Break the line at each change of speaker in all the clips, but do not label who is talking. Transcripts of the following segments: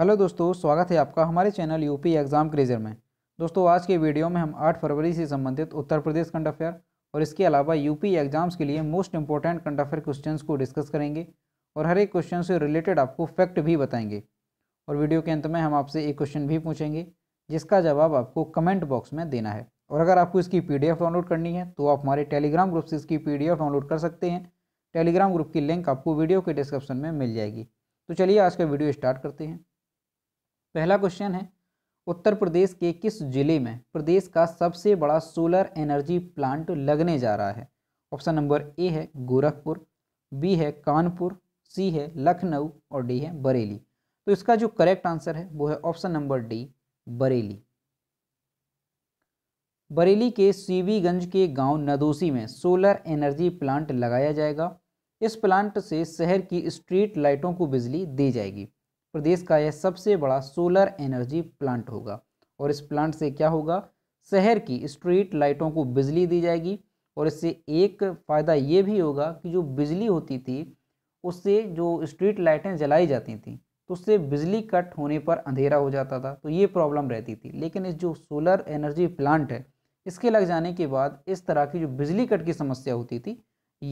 hello दोस्तों स्वागत है आपका हमारे चैनल यूपी एग्ज़ाम क्रेजर में दोस्तों आज के वीडियो में हम 8 फरवरी से संबंधित उत्तर प्रदेश कंट अफेयर और इसके अलावा यूपी एग्ज़ाम्स के लिए most important current affair question को डिस्कस करेंगे और हर एक क्वेश्चन से रिलेटेड आपको फैक्ट भी बताएंगे और वीडियो के अंत में हम आपसे एक क्वेश्चन भी पूछेंगे जिसका जवाब आपको कमेंट बॉक्स में देना है और अगर आपको इसकी पी डाउनलोड करनी है तो आप हमारे टेलीग्राम ग्रुप से इसकी पी डाउनलोड कर सकते हैं टेलीग्राम ग्रुप की लिंक आपको वीडियो के डिस्क्रिप्शन में मिल जाएगी तो चलिए आज का वीडियो स्टार्ट करते हैं पहला क्वेश्चन है उत्तर प्रदेश के किस जिले में प्रदेश का सबसे बड़ा सोलर एनर्जी प्लांट लगने जा रहा है ऑप्शन नंबर ए है गोरखपुर बी है कानपुर सी है लखनऊ और डी है बरेली तो इसका जो करेक्ट आंसर है वो है option number D Bareilly Bareilly के सीवीगंज के गांव नदोसी में सोलर एनर्जी प्लांट लगाया जाएगा इस प्लांट से शहर की स्ट्रीट लाइटों को बिजली दी जाएगी प्रदेश का यह सबसे बड़ा सोलर एनर्जी प्लांट होगा और इस प्लांट से क्या होगा शहर की स्ट्रीट लाइटों को बिजली दी जाएगी और इससे एक फ़ायदा ये भी होगा कि जो बिजली होती थी उससे जो स्ट्रीट लाइटें जलाई जाती थी तो उससे बिजली कट होने पर अंधेरा हो जाता था तो ये प्रॉब्लम रहती थी लेकिन इस जो सोलर एनर्जी प्लांट है इसके लग जाने के बाद इस तरह की जो बिजली कट की समस्या होती थी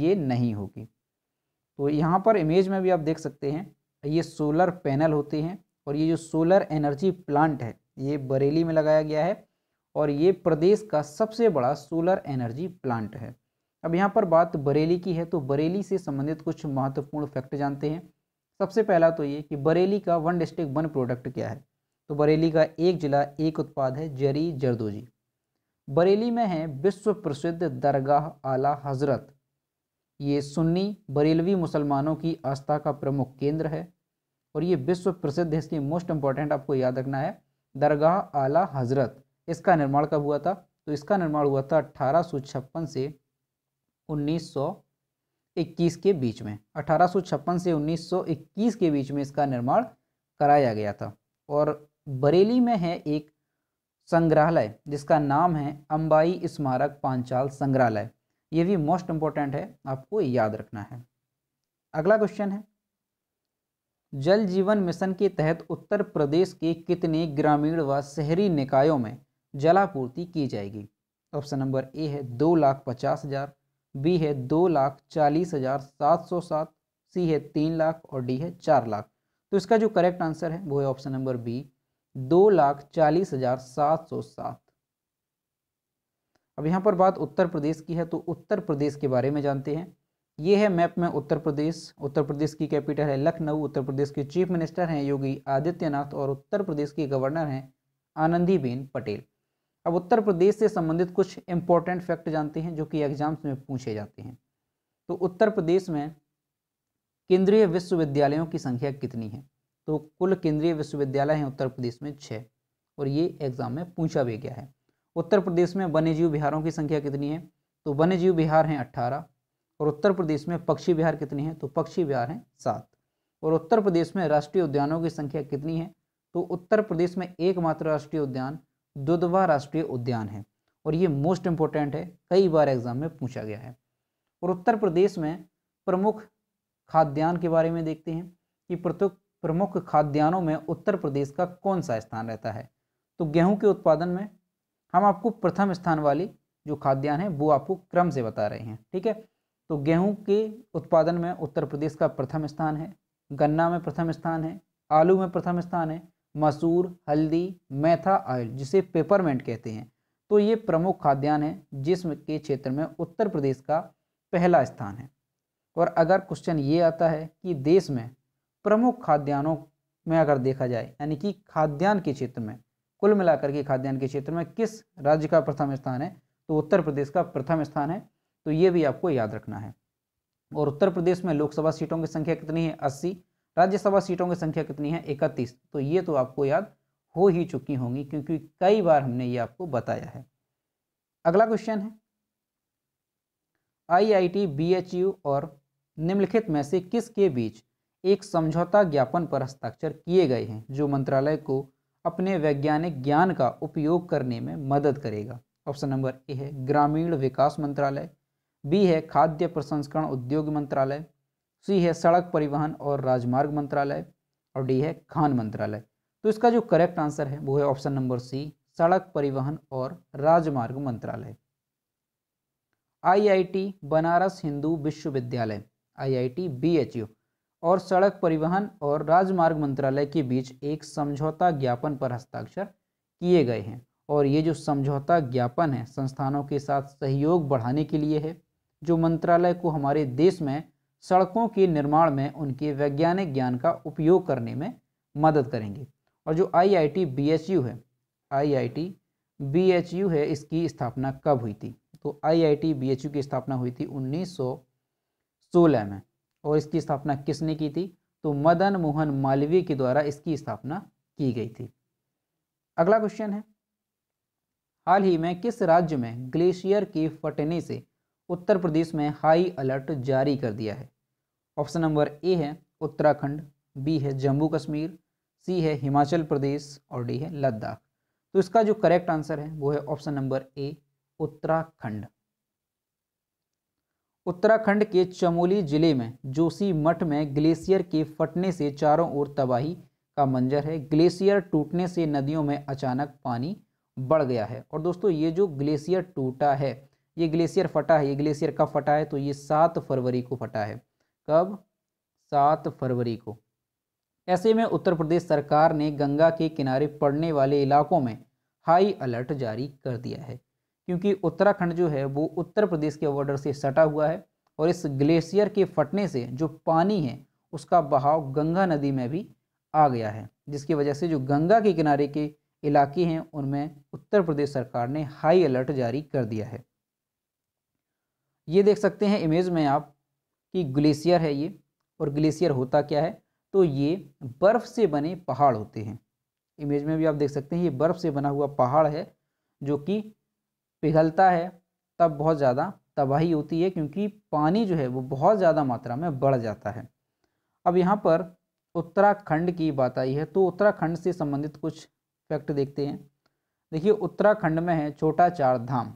ये नहीं होगी तो यहाँ पर इमेज में भी आप देख सकते हैं ये सोलर पैनल होते हैं और ये जो सोलर एनर्जी प्लांट है ये बरेली में लगाया गया है और ये प्रदेश का सबसे बड़ा सोलर एनर्जी प्लांट है अब यहाँ पर बात बरेली की है तो बरेली से संबंधित कुछ महत्वपूर्ण फैक्ट जानते हैं सबसे पहला तो ये कि बरेली का वन डिस्ट्रिक्ट वन प्रोडक्ट क्या है तो बरेली का एक जिला एक उत्पाद है जरी जरदोजी बरेली में है विश्व प्रसिद्ध दरगाह आला हजरत ये सुन्नी बरेलवी मुसलमानों की आस्था का प्रमुख केंद्र है और ये विश्व प्रसिद्ध है इसलिए मोस्ट इम्पॉर्टेंट आपको याद रखना है दरगाह आला हजरत इसका निर्माण कब हुआ था तो इसका निर्माण हुआ था अठारह से 1921 के बीच में अठारह से 1921 के बीच में इसका निर्माण कराया गया था और बरेली में है एक संग्रहालय जिसका नाम है अंबाई स्मारक पांचाल संग्रहालय ये भी मोस्ट इम्पॉर्टेंट है आपको याद रखना है अगला क्वेश्चन है जल जीवन मिशन के तहत उत्तर प्रदेश के कितने ग्रामीण व शहरी निकायों में जलापूर्ति की जाएगी ऑप्शन नंबर ए है दो लाख पचास हज़ार बी है दो लाख चालीस हज़ार सात सौ सात सी है तीन लाख और डी है चार लाख तो इसका जो करेक्ट आंसर है वो है ऑप्शन नंबर बी दो लाख चालीस हज़ार सात सौ सात अब यहाँ पर बात उत्तर प्रदेश की है तो उत्तर प्रदेश के बारे में जानते हैं ये है मैप में उत्तर प्रदेश उत्तर प्रदेश की कैपिटल है लखनऊ उत्तर प्रदेश के चीफ मिनिस्टर हैं योगी आदित्यनाथ और उत्तर प्रदेश के गवर्नर हैं आनंदीबेन पटेल अब उत्तर प्रदेश से संबंधित कुछ इंपॉर्टेंट फैक्ट जानते हैं जो कि एग्जाम्स में पूछे जाते हैं तो उत्तर प्रदेश में केंद्रीय विश्वविद्यालयों की संख्या कितनी है तो कुल केंद्रीय विश्वविद्यालय हैं उत्तर प्रदेश में छः और ये एग्ज़ाम में पूछा भी गया है उत्तर प्रदेश में वन्यजीव बिहारों की संख्या कितनी है तो वन्यजीव बिहार हैं अट्ठारह और उत्तर प्रदेश में पक्षी बिहार कितनी है तो पक्षी बिहार हैं सात और उत्तर प्रदेश में राष्ट्रीय उद्यानों की संख्या कितनी है तो उत्तर प्रदेश में एकमात्र राष्ट्रीय उद्यान दुधवा राष्ट्रीय उद्यान है और ये मोस्ट इम्पोर्टेंट है कई बार एग्जाम में पूछा गया है और उत्तर प्रदेश में प्रमुख खाद्यान्न के बारे में देखते हैं कि प्रमुख खाद्यान्नों में उत्तर प्रदेश का कौन सा स्थान रहता है तो गेहूं के उत्पादन में हम आपको प्रथम स्थान वाली जो खाद्यान्न है वो आपको क्रम से बता रहे हैं ठीक है तो गेहूं के उत्पादन में उत्तर प्रदेश का प्रथम स्थान है गन्ना में प्रथम स्थान है आलू में प्रथम स्थान है मसूर हल्दी मैथा ऑयल जिसे पेपरमेंट कहते हैं तो ये प्रमुख खाद्यान्न है जिसम के क्षेत्र में उत्तर प्रदेश का पहला स्थान है और अगर क्वेश्चन ये आता है कि देश में प्रमुख खाद्यान्नों में अगर देखा जाए यानी कि खाद्यान्न के क्षेत्र में कुल मिलाकर के खाद्यान्न के क्षेत्र में किस राज्य का प्रथम स्थान है तो उत्तर प्रदेश का प्रथम स्थान है तो ये भी आपको याद रखना है और उत्तर प्रदेश में लोकसभा सीटों की संख्या कितनी है अस्सी राज्यसभा सीटों की संख्या कितनी है इकतीस तो ये तो आपको याद हो ही चुकी होंगी क्योंकि कई बार हमने ये आपको बताया है अगला क्वेश्चन है आईआईटी, बीएचयू और निम्नलिखित में से किसके बीच एक समझौता ज्ञापन पर हस्ताक्षर किए गए हैं जो मंत्रालय को अपने वैज्ञानिक ज्ञान का उपयोग करने में मदद करेगा ऑप्शन नंबर ए है ग्रामीण विकास मंत्रालय बी है खाद्य प्रसंस्करण उद्योग मंत्रालय सी है सड़क परिवहन और राजमार्ग मंत्रालय और डी है खान मंत्रालय तो इसका जो करेक्ट आंसर है वो है ऑप्शन नंबर सी सड़क परिवहन और राजमार्ग मंत्रालय आईआईटी बनारस हिंदू विश्वविद्यालय आईआईटी बीएचयू और सड़क परिवहन और राजमार्ग मंत्रालय के बीच एक समझौता ज्ञापन पर हस्ताक्षर किए गए हैं और ये जो समझौता ज्ञापन है संस्थानों के साथ सहयोग बढ़ाने के लिए है जो मंत्रालय को हमारे देश में सड़कों के निर्माण में उनके वैज्ञानिक ज्ञान का उपयोग करने में मदद करेंगे और जो आईआईटी बीएचयू है आईआईटी बीएचयू है इसकी स्थापना कब हुई थी तो आईआईटी बीएचयू की स्थापना हुई थी 1916 में और इसकी स्थापना किसने की थी तो मदन मोहन मालवीय के द्वारा इसकी स्थापना की गई थी अगला क्वेश्चन है हाल ही में किस राज्य में ग्लेशियर के फटने से उत्तर प्रदेश में हाई अलर्ट जारी कर दिया है ऑप्शन नंबर ए है उत्तराखंड बी है जम्मू कश्मीर सी है हिमाचल प्रदेश और डी है लद्दाख तो इसका जो करेक्ट आंसर है वो है option number A Uttarakhand Uttarakhand के चमोली जिले में जोशी मठ में ग्लेशियर के फटने से चारों ओर तबाही का मंजर है ग्लेशियर टूटने से नदियों में अचानक पानी बढ़ गया है और दोस्तों ये जो ग्लेशियर टूटा है ये ग्लेशियर फटा है ये ग्लेशियर कब फटा है तो ये सात फरवरी को फटा है कब सात फरवरी को ऐसे में उत्तर प्रदेश सरकार ने गंगा के किनारे पड़ने वाले इलाकों में हाई अलर्ट जारी कर दिया है क्योंकि उत्तराखंड जो है वो उत्तर प्रदेश के बॉर्डर से सटा हुआ है और इस ग्लेशियर के फटने से जो पानी है उसका बहाव गंगा नदी में भी आ गया है जिसकी वजह से जो गंगा के किनारे के इलाके हैं उनमें उत्तर प्रदेश सरकार ने हाई अलर्ट जारी कर दिया है ये देख सकते हैं इमेज में आप कि ग्लेशियर है ये और ग्लेशियर होता क्या है तो ये बर्फ़ से बने पहाड़ होते हैं इमेज में भी आप देख सकते हैं ये बर्फ़ से बना हुआ पहाड़ है जो कि पिघलता है तब बहुत ज़्यादा तबाही होती है क्योंकि पानी जो है वो बहुत ज़्यादा मात्रा में बढ़ जाता है अब यहाँ पर उत्तराखंड की बात आई है तो उत्तराखंड से संबंधित कुछ फैक्ट देखते हैं देखिए उत्तराखंड में है छोटा चार धाम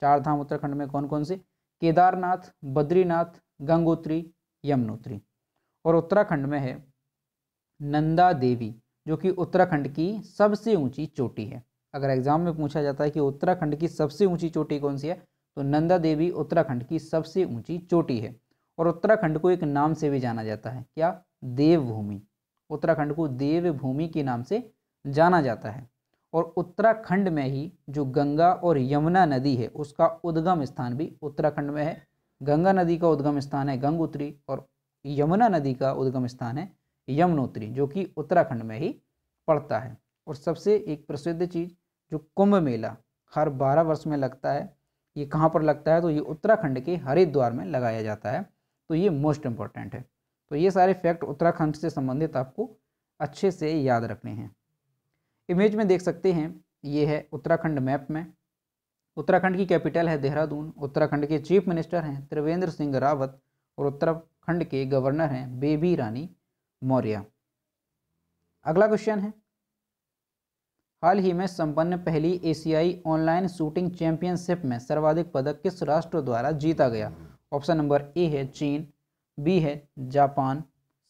चार धाम उत्तराखंड में कौन कौन से केदारनाथ बद्रीनाथ गंगोत्री यमुनोत्री और उत्तराखंड में है नंदा देवी जो कि उत्तराखंड की सबसे ऊंची चोटी है अगर एग्जाम में पूछा जाता है कि उत्तराखंड की सबसे ऊंची चोटी कौन सी है तो नंदा देवी उत्तराखंड की सबसे ऊंची चोटी है और उत्तराखंड को एक नाम से भी जाना जाता है क्या देवभूमि उत्तराखंड को देवभूमि के नाम से जाना जाता है और उत्तराखंड में ही जो गंगा और यमुना नदी है उसका उद्गम स्थान भी उत्तराखंड में है गंगा नदी का उद्गम स्थान है गंगोत्री और यमुना नदी का उद्गम स्थान है यमुनोत्री जो कि उत्तराखंड में ही पड़ता है और सबसे एक प्रसिद्ध चीज़ जो कुंभ मेला हर बारह वर्ष में लगता है ये कहाँ पर लगता है तो ये उत्तराखंड के हरिद्वार में लगाया जाता है तो ये मोस्ट इम्पॉर्टेंट है तो ये सारे फैक्ट उत्तराखंड से संबंधित आपको अच्छे से याद रखने हैं इमेज में देख सकते हैं ये है उत्तराखंड मैप में उत्तराखंड की कैपिटल है देहरादून उत्तराखंड के चीफ मिनिस्टर हैं त्रिवेंद्र सिंह रावत और उत्तराखंड के गवर्नर हैं बेबी रानी मौर्य अगला क्वेश्चन है हाल ही में संपन्न पहली एशियाई ऑनलाइन शूटिंग चैंपियनशिप में सर्वाधिक पदक किस राष्ट्र द्वारा जीता गया ऑप्शन नंबर ए है चीन बी है जापान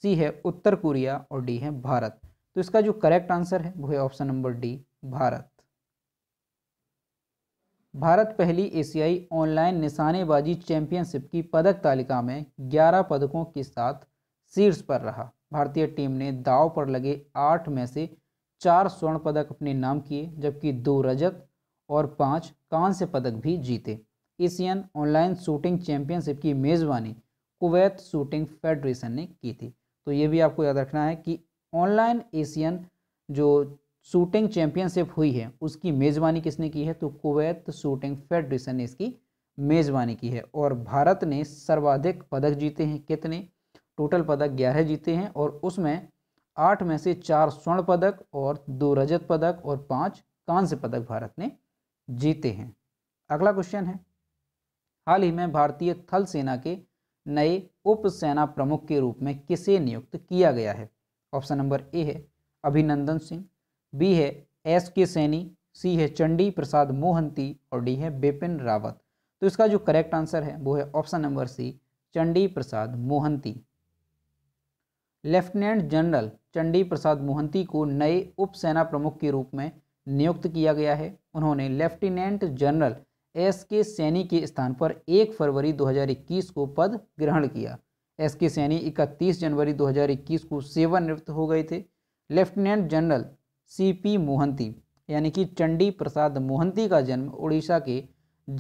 सी है उत्तर कोरिया और डी है भारत तो इसका जो करेक्ट आंसर है वो है option number D Bharat Bharat पहली एशियाई ऑनलाइन निशानेबाजी चैंपियनशिप की पदक तालिका में 11 पदकों के साथ शीर्ष पर रहा भारतीय टीम ने दाव पर लगे आठ में से चार स्वर्ण पदक अपने नाम किए जबकि दो रजत और पाँच कांस्य पदक भी जीते एशियन ऑनलाइन शूटिंग चैंपियनशिप की मेज़बानी कुवैत शूटिंग फेडरेशन ने की थी तो ये भी आपको याद रखना है कि ऑनलाइन एशियन जो शूटिंग चैंपियनशिप हुई है उसकी मेज़बानी किसने की है तो कुवैत शूटिंग फेडरेशन ने इसकी मेज़बानी की है और भारत ने सर्वाधिक पदक जीते हैं कितने टोटल पदक ग्यारह जीते हैं और उसमें आठ में से चार स्वर्ण पदक और दो रजत पदक और पांच कांस्य पदक भारत ने जीते हैं अगला क्वेश्चन है हाल ही में भारतीय थल सेना के नए उप सेना प्रमुख के रूप में किसे नियुक्त किया गया है ऑप्शन नंबर ए है अभिनंदन सिंह बी है एस के सैनी सी है चंडी प्रसाद मोहंती और डी है बिपिन रावत तो इसका जो करेक्ट आंसर है वो है option number C Chandi Prasad Mohanty lieutenant general Chandi Prasad Mohanty को नए उप सेना प्रमुख के रूप में नियुक्त किया गया है उन्होंने लेफ्टिनेंट जनरल एस के सैनी के स्थान पर 1 फरवरी 2021 को पद ग्रहण किया एस के सैनी 31 जनवरी 2021 को सेवानिवृत्त हो गए थे lieutenant general C P Mohanty यानी कि चंडी प्रसाद मोहंती का जन्म उड़ीसा के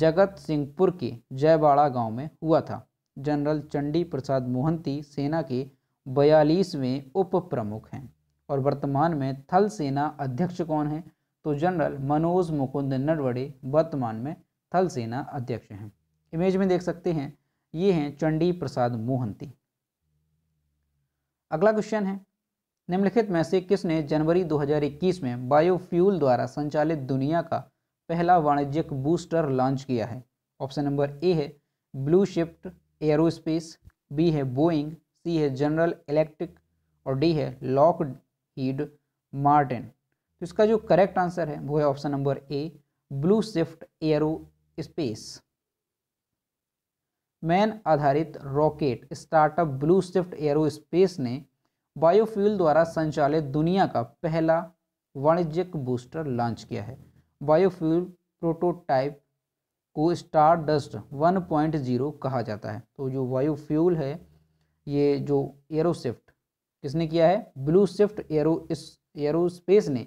जगत सिंहपुर के जयबाड़ा गांव में हुआ था जनरल चंडी प्रसाद मोहंती सेना के बयालीसवें उप प्रमुख हैं और वर्तमान में थल सेना अध्यक्ष कौन है तो जनरल मनोज मुकुंद नरवड़े वर्तमान में थल सेना अध्यक्ष हैं इमेज में देख सकते हैं ये हैं चंडी प्रसाद मोहंती अगला क्वेश्चन है निम्नलिखित में से किसने जनवरी 2021 में बायोफ्यूल द्वारा संचालित दुनिया का पहला वाणिज्यिक बूस्टर लॉन्च किया है ऑप्शन नंबर ए है ब्लू शिफ्ट एरोस्पेस बी है बोइंग सी है जनरल इलेक्ट्रिक और डी है लॉक हीड मार्टिन तो इसका जो करेक्ट आंसर है वो है option number A Blue Swift Aero Space Maine आधारित rocket startup Blue Swift Aero Space ने बायोफ्यूल द्वारा संचालित दुनिया का पहला वाणिज्यिक बूस्टर लॉन्च किया है बायोफ्यूल प्रोटोटाइप को स्टार डस्ट जीरो कहा जाता है तो जो बायोफ्यूल है ये जो एरो किसने किया है ब्लू शिफ्ट एरो इस ने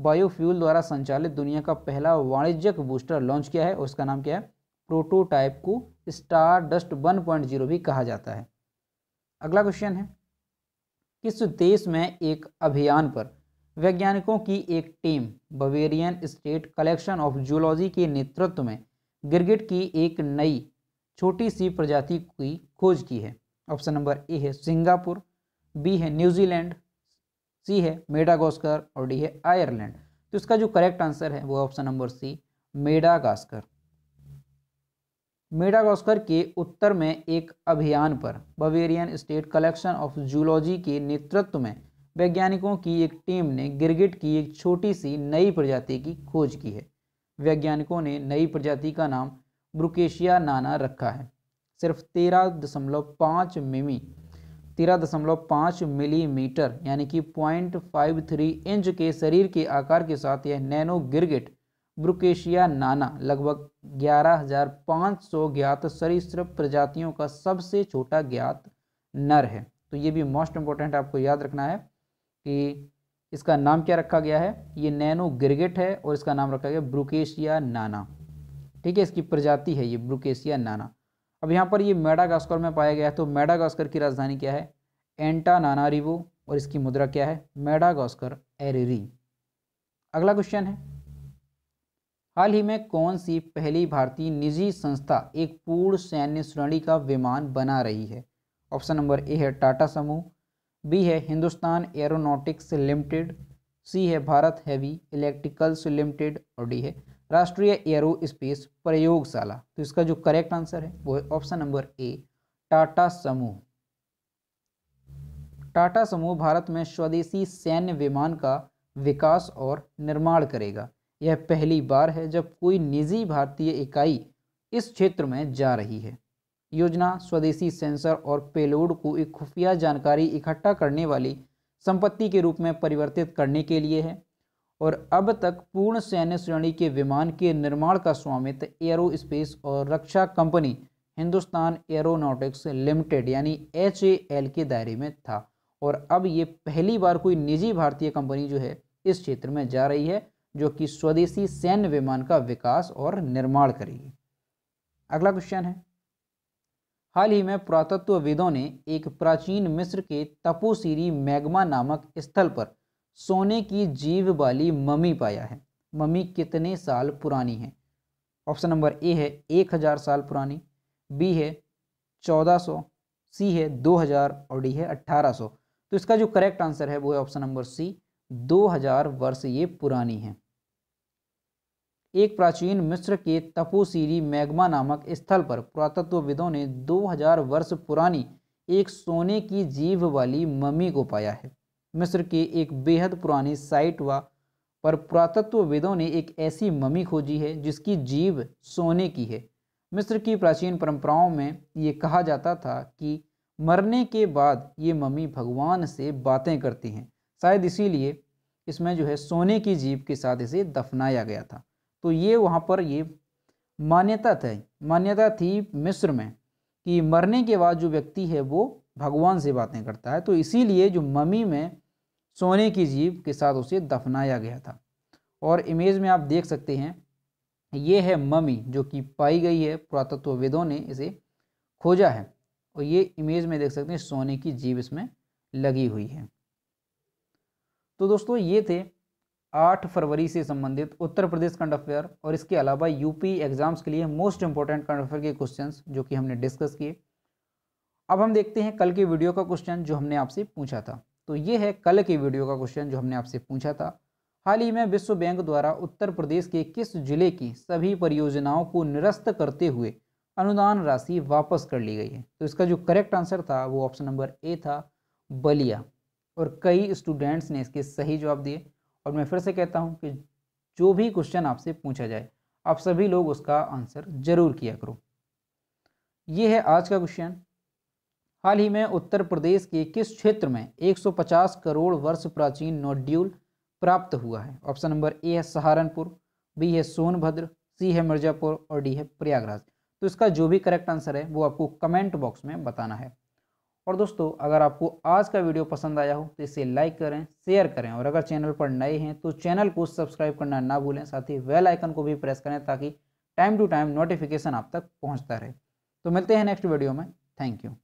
बायोफ्यूल द्वारा संचालित दुनिया का पहला वाणिज्यिक बूस्टर लॉन्च किया है और उसका नाम क्या है प्रोटोटाइप को Stardust one point zero भी कहा जाता है अगला क्वेश्चन है किस देश में एक अभियान पर वैज्ञानिकों की एक team Bavarian State Collection of Zoology के नेतृत्व में गिरगिट की एक नई छोटी सी प्रजाति की खोज की है ऑप्शन नंबर ए है सिंगापुर बी है न्यूजीलैंड सी है मेडागास्कर और डी है आयरलैंड तो इसका जो करेक्ट आंसर है वो option number C Madagascar Madagascar के उत्तर में एक अभियान पर Bavarian State Collection of Zoology के नेतृत्व में वैज्ञानिकों की एक टीम ने गिरगिट की एक छोटी सी नई प्रजाति की खोज की है वैज्ञानिकों ने नई प्रजाति का नाम ब्रुकेशिया नाना रखा है सिर्फ तेरह दशमलव पाँच मिमी तेरह दशमलव पाँच मिलीमीटर यानी कि पॉइंट फाइव थ्री इंच के शरीर के आकार के साथ यह नैनो गिरगिट ब्रुकेशिया नाना लगभग ग्यारह हजार पाँच सौ ज्ञात सरीसृप प्रजातियों का सबसे छोटा ज्ञात नर है तो ये भी मोस्ट इम्पोर्टेंट आपको याद रखना है कि इसका नाम क्या रखा गया है ये नैनो गिरगिट है और इसका नाम रखा गया ब्रुकेशिया नाना ठीक है इसकी प्रजाति है ये ब्रुकेशिया नाना अब यहाँ पर ये मेडागास्कर में पाया गया है तो मेडागास्कर की राजधानी क्या है एंटा रिवो और इसकी मुद्रा क्या है मेडागास्कर एरेरी अगला क्वेश्चन है हाल ही में कौन सी पहली भारतीय निजी संस्था एक पूर्ण सैन्य श्रेणी का विमान बना रही है ऑप्शन नंबर ए है टाटा समूह बी है हिंदुस्तान एरोनॉटिक्स लिमिटेड सी है भारत हैवी इलेक्ट्रिकल्स लिमिटेड और डी है राष्ट्रीय एयरो स्पेस प्रयोगशाला तो इसका जो करेक्ट आंसर है वो है ऑप्शन नंबर ए टाटा समूह टाटा समूह भारत में स्वदेशी सैन्य विमान का विकास और निर्माण करेगा यह पहली बार है जब कोई निजी भारतीय इकाई इस क्षेत्र में जा रही है योजना स्वदेशी सेंसर और पेलोड को एक खुफिया जानकारी इकट्ठा करने वाली संपत्ति के रूप में परिवर्तित करने के लिए है और अब तक पूर्ण सैन्य श्रेणी के विमान के निर्माण का स्वामित्व एरो स्पेस और रक्षा कंपनी हिंदुस्तान एरोनॉटिक्स लिमिटेड यानी एच के दायरे में था और अब ये पहली बार कोई निजी भारतीय कंपनी जो है इस क्षेत्र में जा रही है जो कि स्वदेशी सैन्य विमान का विकास और निर्माण करेगी अगला क्वेश्चन है हाल ही में पुरातत्वविदों ने एक प्राचीन मिस्र के तपोसीरी मैग्मा नामक स्थल पर सोने की जीव वाली ममी पाया है ममी कितने साल पुरानी है ऑप्शन नंबर ए है एक हज़ार साल पुरानी बी है चौदह सौ सी है दो हज़ार और डी है अट्ठारह सौ तो इसका जो करेक्ट आंसर है वो है ऑप्शन नंबर सी दो हज़ार वर्ष ये पुरानी है एक प्राचीन मिस्र के तपोसीरी मैग्मा नामक स्थल पर पुरातत्वविदों ने 2000 वर्ष पुरानी एक सोने की जीव वाली मम्मी को पाया है मिस्र की एक बेहद पुरानी साइट व पर पुरातत्वविदों ने एक ऐसी ममी खोजी है जिसकी जीव सोने की है मिस्र की प्राचीन परंपराओं में ये कहा जाता था कि मरने के बाद ये मम्मी भगवान से बातें करती हैं शायद इसीलिए इसमें जो है सोने की जीव के साथ इसे दफनाया गया था तो ये वहाँ पर ये मान्यता थी मान्यता थी मिस्र में कि मरने के बाद जो व्यक्ति है वो भगवान से बातें करता है तो इसीलिए जो ममी में सोने की जीव के साथ उसे दफनाया गया था और इमेज में आप देख सकते हैं ये है ममी जो कि पाई गई है पुरातत्वविदों ने इसे खोजा है और ये इमेज में देख सकते हैं सोने की जीव इसमें लगी हुई है तो दोस्तों ये थे 8 फरवरी से संबंधित उत्तर प्रदेश करंट अफेयर और इसके अलावा यूपी एग्जाम्स के लिए मोस्ट इंपॉर्टेंट करंट अफेयर के क्वेश्चंस जो कि हमने डिस्कस किए अब हम देखते हैं कल के वीडियो का क्वेश्चन जो हमने आपसे पूछा था तो ये है कल के वीडियो का क्वेश्चन जो हमने आपसे पूछा था हाल ही में विश्व बैंक द्वारा उत्तर प्रदेश के किस जिले की सभी परियोजनाओं को निरस्त करते हुए अनुदान राशि वापस कर ली गई है तो इसका जो करेक्ट आंसर था वो ऑप्शन नंबर ए था बलिया और कई स्टूडेंट्स ने इसके सही जवाब दिए और मैं फिर से कहता हूँ कि जो भी क्वेश्चन आपसे पूछा जाए आप सभी लोग उसका आंसर जरूर किया करो ये है आज का क्वेश्चन हाल ही में उत्तर प्रदेश के किस क्षेत्र में 150 करोड़ वर्ष प्राचीन नोड्यूल प्राप्त हुआ है ऑप्शन नंबर ए है सहारनपुर बी है सोनभद्र सी है मिर्जापुर और डी है प्रयागराज तो इसका जो भी करेक्ट आंसर है वो आपको कमेंट बॉक्स में बताना है और दोस्तों अगर आपको आज का वीडियो पसंद आया हो तो इसे लाइक करें शेयर करें और अगर चैनल पर नए हैं तो चैनल को सब्सक्राइब करना ना भूलें साथ ही वेल आइकन को भी प्रेस करें ताकि टाइम टू टाइम नोटिफिकेशन आप तक पहुंचता रहे तो मिलते हैं नेक्स्ट वीडियो में थैंक यू